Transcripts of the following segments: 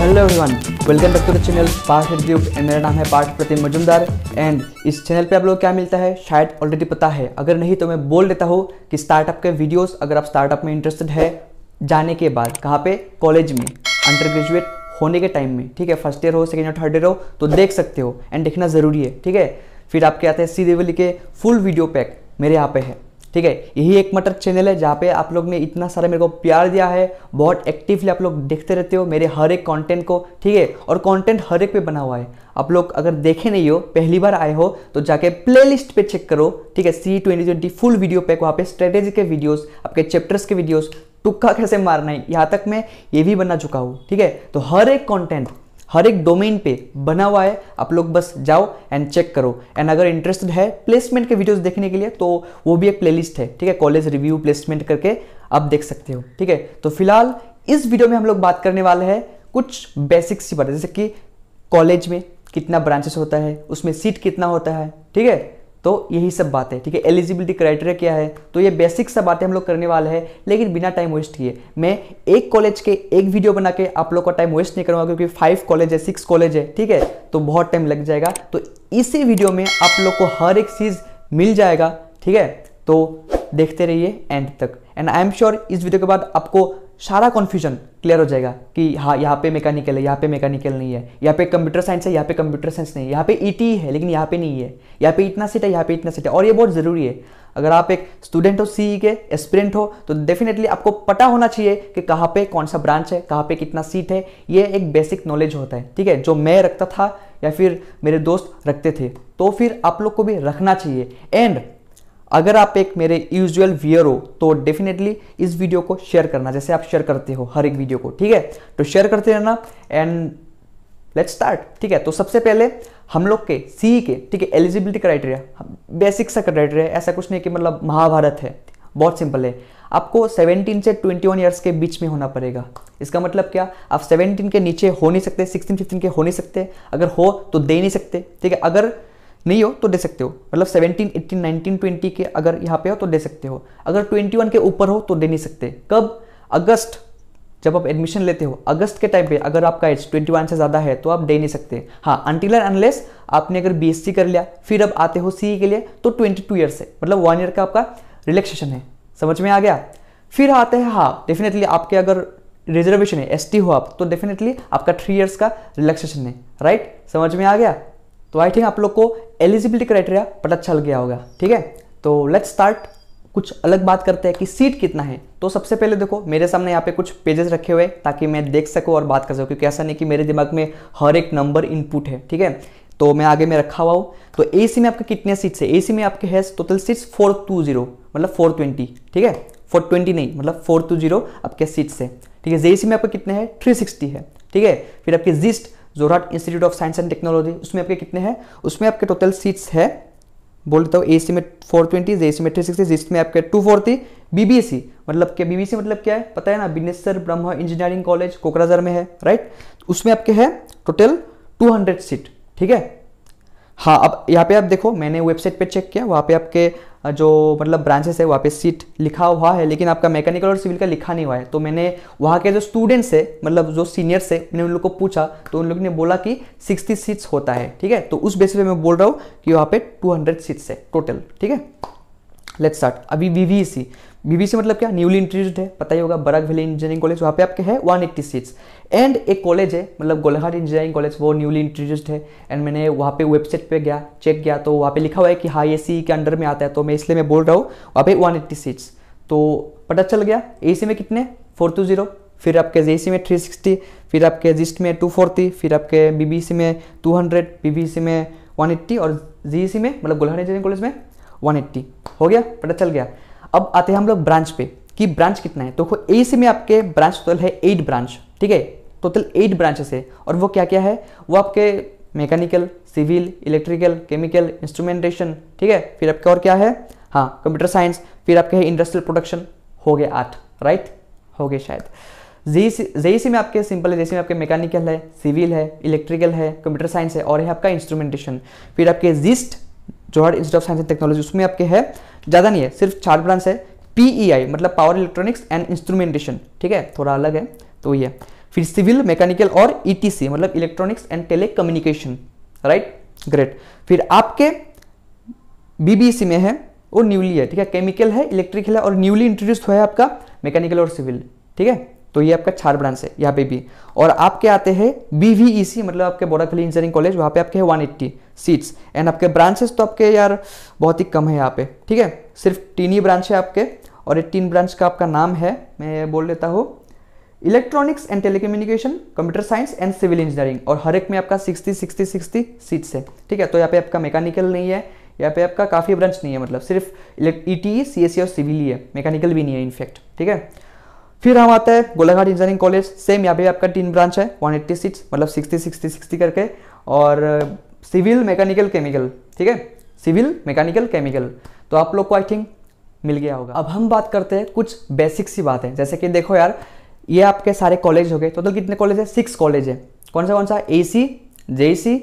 hello everyone welcome back to the channel Parth review and मेरा नाम है पार्थ प्रतिम मजुमदार एंड इस चैनल पे आप लोग क्या मिलता है शायद ऑलरेडी पता है अगर नहीं तो मैं बोल देता हूँ कि स्टार्टअप के वीडियोस अगर आप स्टार्टअप में इंटरेस्टेड है जाने के बाद कहाँ पे कॉलेज में अंडर ग्रेजुएट होने के टाइम में ठीक है फर्स्ट ईयर हो सेकेंड ईयर थर्ड ईयर हो तो देख सकते हो एंड देखना ज़रूरी है ठीक है फिर आपके आते हैं सी देवली के फुल वीडियो पैक मेरे यहाँ पे है ठीक है यही एक मटर चैनल है जहाँ पे आप लोग ने इतना सारा मेरे को प्यार दिया है बहुत एक्टिवली आप लोग देखते रहते हो मेरे हर एक कंटेंट को ठीक है और कंटेंट हर एक पे बना हुआ है आप लोग अगर देखे नहीं हो पहली बार आए हो तो जाके प्लेलिस्ट पे चेक करो ठीक है C twenty twenty full video pack वहाँ पे स्ट्रेटेजी के वीडियोस आपके चैप्टर्स के वीडियोस टुक्का कैसे मारना है यहाँ तक मैं ये भी बना चुका हूँ ठीक है तो हर एक कॉन्टेंट हर एक डोमेन पे बना हुआ है आप लोग बस जाओ एंड चेक करो एंड अगर इंटरेस्टेड है प्लेसमेंट के वीडियोस देखने के लिए तो वो भी एक प्लेलिस्ट है ठीक है कॉलेज रिव्यू प्लेसमेंट करके आप देख सकते हो ठीक है तो फिलहाल इस वीडियो में हम लोग बात करने वाले हैं कुछ बेसिक्स की बात जैसे कि कॉलेज में कितना ब्रांचेस होता है उसमें सीट कितना होता है ठीक है तो यही सब बातें ठीक है एलिजिबिलिटी क्राइटेरिया क्या है तो ये बेसिक सब बातें हम लोग करने वाले हैं लेकिन बिना टाइम वेस्ट किए मैं एक कॉलेज के एक वीडियो बना के आप लोग का टाइम वेस्ट नहीं करूँगा क्योंकि फाइव कॉलेज है सिक्स कॉलेज है ठीक है तो बहुत टाइम लग जाएगा तो इसी वीडियो में आप लोग को हर एक चीज़ मिल जाएगा ठीक है तो देखते रहिए एंड तक एंड आई एम श्योर इस वीडियो के बाद आपको सारा कन्फ्यूजन क्लियर हो जाएगा कि हाँ यहाँ पे मैकेनिकल है यहाँ पे मैकेनिकल नहीं है यहाँ पे कंप्यूटर साइंस है यहाँ पे कंप्यूटर साइंस नहीं है यहाँ पे ई e e है लेकिन यहाँ पे नहीं है यहाँ पे इतना सीट है यहाँ पे इतना सीट है और ये बहुत ज़रूरी है अगर आप एक स्टूडेंट हो सी e के एस्पिरेंट हो तो डेफिनेटली आपको पता होना चाहिए कि कहाँ पे कौन सा ब्रांच है कहाँ पे कितना सीट है ये एक बेसिक नॉलेज होता है ठीक है जो मैं रखता था या फिर मेरे दोस्त रखते थे तो फिर आप लोग को भी रखना चाहिए एंड अगर आप एक मेरे यूजुअल व्यूअर हो तो डेफिनेटली इस वीडियो को शेयर करना जैसे आप शेयर करते हो हर एक वीडियो को ठीक है तो शेयर करते रहना एंड लेट्स स्टार्ट ठीक है तो सबसे पहले हम लोग के सी के ठीक है एलिजिबिलिटी क्राइटेरिया बेसिक सा क्राइटेरिया ऐसा कुछ नहीं कि मतलब महाभारत है बहुत सिंपल है आपको 17 से 21 इयर्स के बीच में होना पड़ेगा इसका मतलब क्या आप 17 के नीचे हो नहीं सकते 16 15 के हो नहीं सकते अगर हो तो दे नहीं सकते ठीक है अगर नहीं हो तो दे सकते हो मतलब 17, 18, 19, 20 के अगर यहाँ पे हो तो दे सकते हो अगर 21 के ऊपर हो तो दे नहीं सकते कब अगस्त जब आप एडमिशन लेते हो अगस्त के टाइम पे अगर आपका एज 21 से ज़्यादा है तो आप दे नहीं सकते हाँ अंटीलर एंड अनलेस आपने अगर बी कर लिया फिर अब आते हो सी के लिए तो ट्वेंटी ईयर्स है मतलब वन ईयर का आपका रिलैक्सेशन है समझ में आ गया फिर आते हैं हाँ डेफिनेटली आपके अगर रिजर्वेशन है एस हो आप तो डेफिनेटली आपका थ्री ईयर्स का रिलैक्सेशन है राइट समझ में आ गया तो आई थिंक आप लोग को एलिजिबिलिटी क्राइटेरिया पता चल गया होगा ठीक है तो लेट्स स्टार्ट कुछ अलग बात करते हैं कि सीट कितना है तो सबसे पहले देखो मेरे सामने यहाँ पे कुछ पेजेस रखे हुए ताकि मैं देख सकूँ और बात कर सकूँ क्योंकि ऐसा नहीं कि मेरे दिमाग में हर एक नंबर इनपुट है ठीक है तो मैं आगे में रखा हुआ हूँ तो ए में आपके कितने सीट्स है ए में आपके है total seats four two zero मतलब फोर ट्वेंटी ठीक है फोर ट्वेंटी नहीं मतलब फोर टू जीरो आपके सीट्स है ठीक है जे में आपके कितने हैं थ्री सिक्सटी है ठीक है फिर आपके JIST Jorhat institute of science and technology उसमें आपके कितने हैं उसमें आपके टोटल सीट्स है बोल देता हूँ ए सी में फोर ट्वेंटी जे सी में थ्री सिक्सटी जिसमें आपके two forty B B C मतलब क्या बीबीसी मतलब क्या है पता है ना बिनेसर ब्रह्म इंजीनियरिंग कॉलेज कोकराझार में है राइट उसमें आपके है टोटल टू हंड्रेड सीट ठीक है हाँ अब यहाँ पे आप देखो मैंने वेबसाइट पे चेक किया वहाँ पे आपके जो मतलब ब्रांचेस है वहाँ पे सीट लिखा हुआ है लेकिन आपका मैकेनिकल और सिविल का लिखा नहीं हुआ है तो मैंने वहाँ के जो स्टूडेंट्स है मतलब जो सीनियर्स है मैंने उन लोग को पूछा तो उन लोग ने बोला कि सिक्सटी सीट्स होता है ठीक है तो उस बेसिस पे मैं बोल रहा हूँ कि वहाँ पे टू हंड्रेड सीट्स है टोटल ठीक है लेट्स स्टार्ट अभी वी वी सी बीबीसी मतलब क्या न्यूली इंट्रोड्यूस्ड है पता ही होगा बराग वैली इंजीनियरिंग कॉलेज वहाँ पे आपके है वन एट्टी सीट्स एंड एक कॉलेज है मतलब गोलाघाट इंजीनियरिंग कॉलेज वो न्यूली इंट्रोड्यूस्ड है एंड मैंने वहाँ पे वेबसाइट पे गया चेक किया तो वहाँ पे लिखा हुआ है कि हाई ए सी के अंडर में आता है तो मैं इसलिए मैं बोल रहा हूँ वहाँ पे वन सीट्स तो पता चल गया ए में कितने फोर टू जीरो फिर आपके जे में थ्री सिक्सटी फिर आपके जिस्ट में टू फोर्टी फिर आपके बीबीसी में टू हंड्रेड बीबीसी में एट्टी और जी में मतलब गोलाघाट इंजीनियरिंग कॉलेज में एट्टी हो गया पता चल गया अब आते हैं हम लोग ब्रांच पे कि ब्रांच कितना है तो देखो ए से में आपके ब्रांच टोटल है एट ब्रांच ठीक है टोटल एट ब्रांचेस है और वो क्या क्या है वो आपके mechanical civil electrical chemical instrumentation ठीक है फिर आपके और क्या है हाँ कंप्यूटर साइंस फिर आपके है इंडस्ट्रियल प्रोडक्शन हो गए आठ राइट हो गए शायद जेई सी में आपके सिंपल है जैसे में आपके मैकेनिकल है सिविल है इलेक्ट्रिकल है कंप्यूटर साइंस है और है आपका इंस्ट्रूमेंटेशन फिर आपके JIST Jorhat institute of science and technology उसमें आपके है ज़्यादा नहीं है सिर्फ चार ब्रांच है पीई e मतलब पावर इलेक्ट्रॉनिक्स एंड इंस्ट्रूमेंटेशन ठीक है थोड़ा अलग है तो ये फिर सिविल मैकेनिकल और ईटीसी e मतलब electronics and telecommunication right great फिर आपके बीबीसी में है वो न्यूली है ठीक है केमिकल है इलेक्ट्रिकल है और न्यूली इंट्रोड्यूस हुआ है आपका मैकेनिकल और सिविल ठीक है तो ये आपका चार ब्रांच है यहाँ पे भी और आपके आते हैं बीवीईसी e मतलब आपके बोराखली इंजीनियरिंग कॉलेज वहाँ पे आपके हैं 180 सीट्स एंड आपके ब्रांचेस तो आपके यार बहुत ही कम है यहाँ पे ठीक है सिर्फ तीन ही ब्रांच है आपके और ये तीन ब्रांच का आपका नाम है मैं बोल देता हूँ electronics and telecommunication computer science and civil engineering और हर एक में आपका सिक्सटी सिक्सटी सिक्सटी सीट्स है ठीक है तो यहाँ पे आपका मैकेनिकल नहीं है यहाँ पे आपका काफ़ी ब्रांच नहीं है मतलब सिर्फ E T C S C और सिविल ही है मैकेनिकल भी नहीं है इनफैक्ट ठीक है फिर हम आते हैं गोलाघाट इंजीनियरिंग कॉलेज सेम यहाँ पे आपका तीन ब्रांच है सिक्स मतलब 60 60 60 करके और सिविल मैकेनिकल केमिकल ठीक है सिविल मैकेनिकल केमिकल तो आप लोग को आई थिंक मिल गया होगा अब हम बात करते हैं कुछ बेसिक सी बातें जैसे कि देखो यार ये आपके सारे कॉलेज हो गए टोटल कितने कॉलेज है सिक्स कॉलेज है कौन सा कौन सा A C J C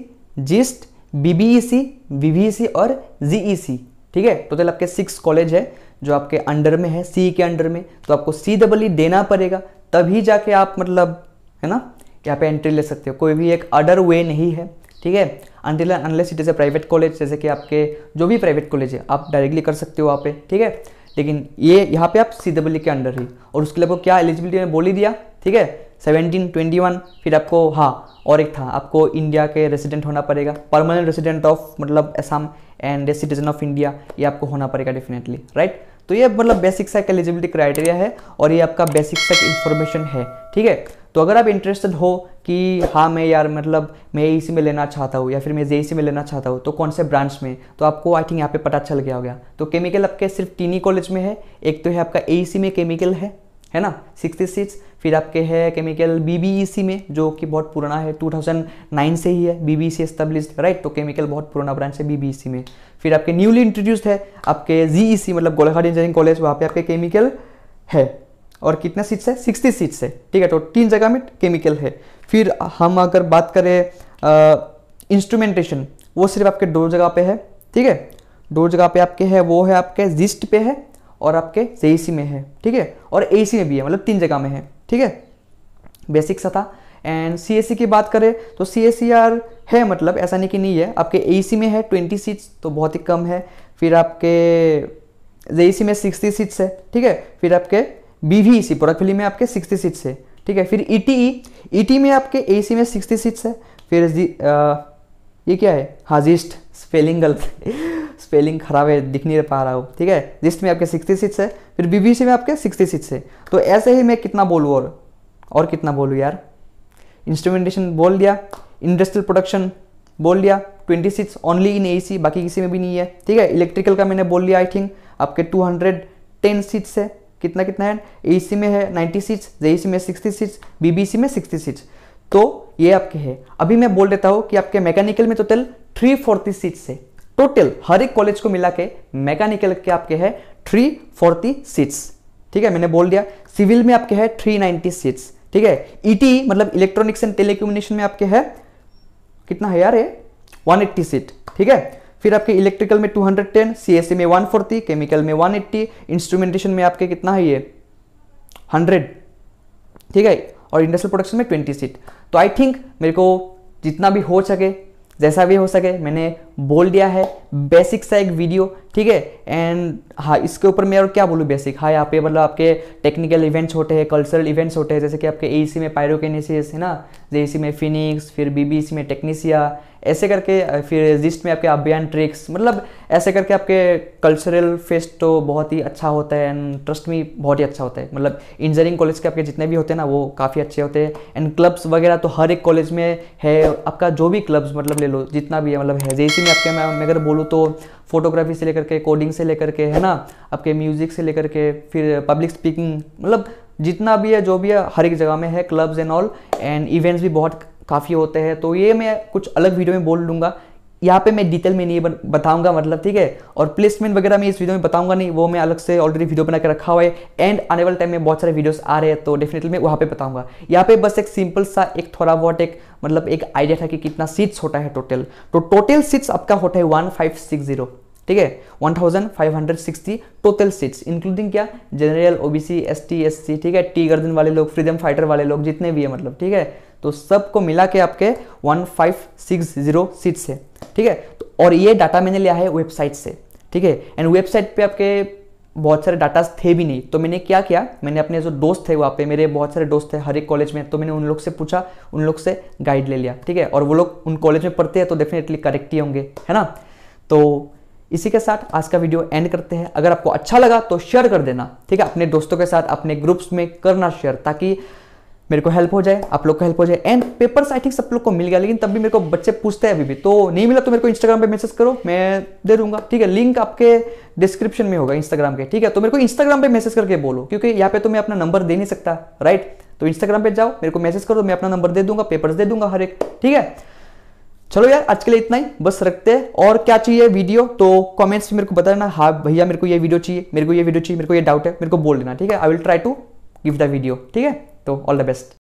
JIST B B E C V V E C और जी ई सी ठीक है टोटल आपके सिक्स कॉलेज है जो आपके अंडर में है सी के अंडर में तो आपको सी डबल ई देना पड़ेगा तभी जाके आप मतलब है ना यहाँ पे एंट्री ले सकते हो कोई भी एक अदर वे नहीं है ठीक है until unless it is a private college जैसे कि आपके जो भी प्राइवेट कॉलेज है आप डायरेक्टली कर सकते हो वहाँ पे ठीक है लेकिन ये यहाँ पे आप सी डबल e के अंडर ही और उसके लिए आपको क्या एलिजिबिलिटी ने बोली दिया ठीक है सेवनटीन ट्वेंटी वन फिर आपको हाँ और एक था आपको इंडिया के रेसिडेंट होना पड़ेगा परमानेंट रेसिडेंट ऑफ मतलब Assam and citizen of India ये आपको होना पड़ेगा डेफिनेटली राइट तो ये मतलब बेसिक सा एलिजिबिलिटी क्राइटेरिया है और ये आपका बेसिक सा इन्फॉर्मेशन है ठीक है तो अगर आप इंटरेस्टेड हो कि हाँ मैं यार मतलब मैं इसी में लेना चाहता हूँ या फिर मैं जे में लेना चाहता हूँ तो कौन से ब्रांच में तो आपको आई थिंक यहाँ पे पता चल गया होगा तो केमिकल आपके सिर्फ तीन ही कॉलेज में है एक तो है आपका ए में केमिकल है है ना सिक्सटी सीट्स फिर आपके है केमिकल बीबीईसी e में जो कि बहुत पुराना है 2009 से ही है बीबीसी एस्टेब्लिश राइट तो केमिकल बहुत पुराना ब्रांच है बीबीसी में फिर आपके न्यूली इंट्रोड्यूस्ड है आपके जीईसी e मतलब गोलाघाट इंजीनियरिंग कॉलेज वहाँ पे आपके केमिकल है और कितना सीट्स है सिक्सटी सीट्स है ठीक है तो तीन जगह में केमिकल है फिर हम अगर बात करें इंस्ट्रूमेंटेशन वो सिर्फ आपके दो जगह पे है ठीक है दो जगह पे आपके है वो है आपके जिस्ट पे है और आपके सी में है ठीक है और ए में भी है मतलब तीन जगह में है ठीक है बेसिक सा था एंड सी e की बात करें तो सी e है मतलब ऐसा नहीं कि नहीं है आपके ए में है ट्वेंटी सीट्स तो बहुत ही कम है फिर आपके सी में सिक्सटी सीट्स है ठीक है फिर आपके बी वी सी पोरकफिली में आपके सिक्सटी सीट्स है ठीक है फिर ई टी ई टी में आपके ए सी में सिक्सटी सीट्स है फिर ये क्या है हाजिस्ट स्पेलिंग गलत स्पेलिंग खराब है दिख नहीं पा रहा हो ठीक है जिस्ट में आपके सिक्सटी सिक्स है फिर बीबीसी में आपके सिक्सटी सिक्स है तो ऐसे ही मैं कितना बोलूँ और और कितना बोलूँ यार इंस्ट्रूमेंटेशन बोल दिया इंडस्ट्रियल प्रोडक्शन बोल दिया twenty six only in AC बाकी किसी में भी नहीं है ठीक है इलेक्ट्रिकल का मैंने बोल लिया आई थिंक आपके टू हंड्रेड टेन सीट्स है कितना कितना है एसी में है नाइन्टी सीट्स सी में सिक्सटी सीट्स बीबीसी में सिक्सटी सीट्स तो ये आपके है अभी मैं बोल देता हूं कि आपके मैकेनिकल में टोटल थ्री फोर्टी सीट्स है टोटल हर एक कॉलेज को मिला के मैकेनिकल के आपके है थ्री फोर्टी सीट्स ठीक है मैंने बोल दिया सिविल में आपके है थ्री नाइनटी सीट्स ठीक है ईटी e मतलब इलेक्ट्रॉनिक्स एंड टेलीकम्युनिकेशन में आपके है कितना है यार ये 180 सीट ठीक है फिर आपके इलेक्ट्रिकल में एस सी e में फोर्टी केमिकल में एट्टी इंस्ट्रूमेंटेशन में आपके कितना है ये हंड्रेड ठीक है और इंडस्ट्रियल प्रोडक्शन में 20 सीट तो आई थिंक मेरे को जितना भी हो सके जैसा भी हो सके मैंने बोल दिया है बेसिक सा एक वीडियो ठीक है एंड हाँ इसके ऊपर मैं और क्या बोलूँ बेसिक हाँ यहाँ पे मतलब आपके टेक्निकल इवेंट्स होते हैं कल्चरल इवेंट्स होते हैं जैसे कि आपके ए में पायरोकेनेसिस है ना जे में फिनिक्स फिर बी में टेक्नीसिया ऐसे करके फिर जिस्ट में आपके अभियान ट्रिक्स मतलब ऐसे करके आपके कल्चरल फेस्ट तो बहुत ही अच्छा होता है एंड ट्रस्ट में बहुत ही अच्छा होता है मतलब इंजीनियरिंग कॉलेज के आपके जितने भी होते हैं ना वो काफ़ी अच्छे होते हैं एंड क्लब्स वगैरह तो हर एक कॉलेज में है आपका जो भी क्लब्स मतलब ले लो जितना भी है मतलब है जैसे में आपके मैं अगर बोलूँ तो फोटोग्राफी से लेकर के कोडिंग से लेकर के है ना आपके म्यूज़िक से लेकर के फिर पब्लिक स्पीकिंग मतलब जितना भी है जो भी है हर एक जगह में है clubs and all and events भी बहुत काफ़ी होते हैं तो ये मैं कुछ अलग वीडियो में बोल लूँगा यहाँ पे मैं डिटेल में नहीं बताऊंगा मतलब ठीक है और प्लेसमेंट वगैरह मैं इस वीडियो में बताऊंगा नहीं वो मैं अलग से ऑलरेडी वीडियो बना के रखा हुआ है एंड आने वाले टाइम में बहुत सारे वीडियोस आ रहे हैं तो डेफिनेटली मैं वहाँ पे बताऊंगा यहाँ पे बस एक सिंपल सा एक थोड़ा बहुत एक मतलब एक आइडिया था कि कितना सीट्स होता है टोटल तो टोटल सीट्स आपका होता है वन फाइव सिक्स जीरो ठीक है 1560 टोटल सीट्स इंक्लूडिंग क्या जनरल ओबीसी एसटी एससी ठीक है टी गर्दन वाले लोग फ्रीडम फाइटर वाले लोग जितने भी है मतलब ठीक है तो सबको मिला के आपके 1560 सीट्स है ठीक है तो और ये डाटा मैंने लिया है वेबसाइट से ठीक है एंड वेबसाइट पे आपके बहुत सारे डाटा थे भी नहीं तो मैंने क्या किया मैंने अपने जो दोस्त थे वहाँ पे मेरे बहुत सारे दोस्त थे हर एक कॉलेज में तो मैंने उन लोग से पूछा उन लोग से गाइड ले लिया ठीक है और वो लोग उन कॉलेज में पढ़ते हैं तो डेफिनेटली करेक्ट ही होंगे है ना तो इसी के साथ आज का वीडियो एंड करते हैं अगर आपको अच्छा लगा तो शेयर कर देना ठीक है अपने दोस्तों के साथ अपने ग्रुप्स में करना शेयर ताकि मेरे को हेल्प हो जाए आप लोग को हेल्प हो जाए एंड पेपर्स आई थिंक सब लोग को मिल गया लेकिन तब भी मेरे को बच्चे पूछते हैं अभी भी तो नहीं मिला तो मेरे को इंस्टाग्राम पे मैसेज करो मैं दे दूंगा ठीक है लिंक आपके डिस्क्रिप्शन में होगा इंस्टाग्राम के ठीक है तो मेरे को इंस्टाग्राम पे मैसेज करके बोलो क्योंकि यहाँ पे तो मैं अपना नंबर दे नहीं सकता राइट तो इंस्टाग्राम पे जाओ मेरे को मैसेज करो तो मैं अपना नंबर दे दूंगा पेपर्स दे दूंगा हर एक ठीक है चलो यार आज के लिए इतना ही बस रखते हैं और क्या चाहिए वीडियो तो कमेंट्स में मेरे को बता देना हाँ भैया मेरे को ये वीडियो चाहिए मेरे को ये वीडियो चाहिए मेरे को ये डाउट है मेरे को बोल देना ठीक है I will try to give the video ठीक है तो ऑल द बेस्ट